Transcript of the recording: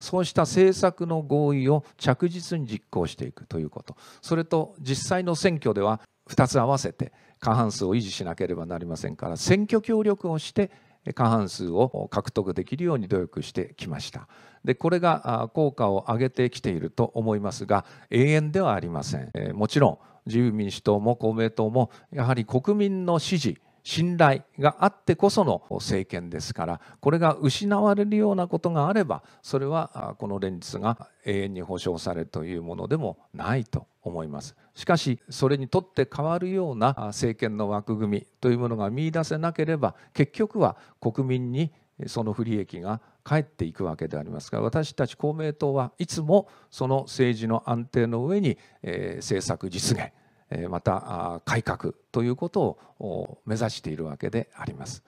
そうした政策の合意を着実に実行していくということそれと実際の選挙では2つ合わせて過半数を維持しなければなりませんから選挙協力をして過半数を獲得できるように努力してきましたでこれが効果を上げてきていると思いますが永遠ではありませんもちろん自由民主党も公明党もやはり国民の支持信頼があってこその政権ですからこれが失われるようなことがあればそれはこの連立が永遠に保障されるというものでもないと思いますしかしそれにとって変わるような政権の枠組みというものが見いだせなければ結局は国民にその不利益が返っていくわけでありますから私たち公明党はいつもその政治の安定の上に、え政策実現また改革ということを目指しているわけであります。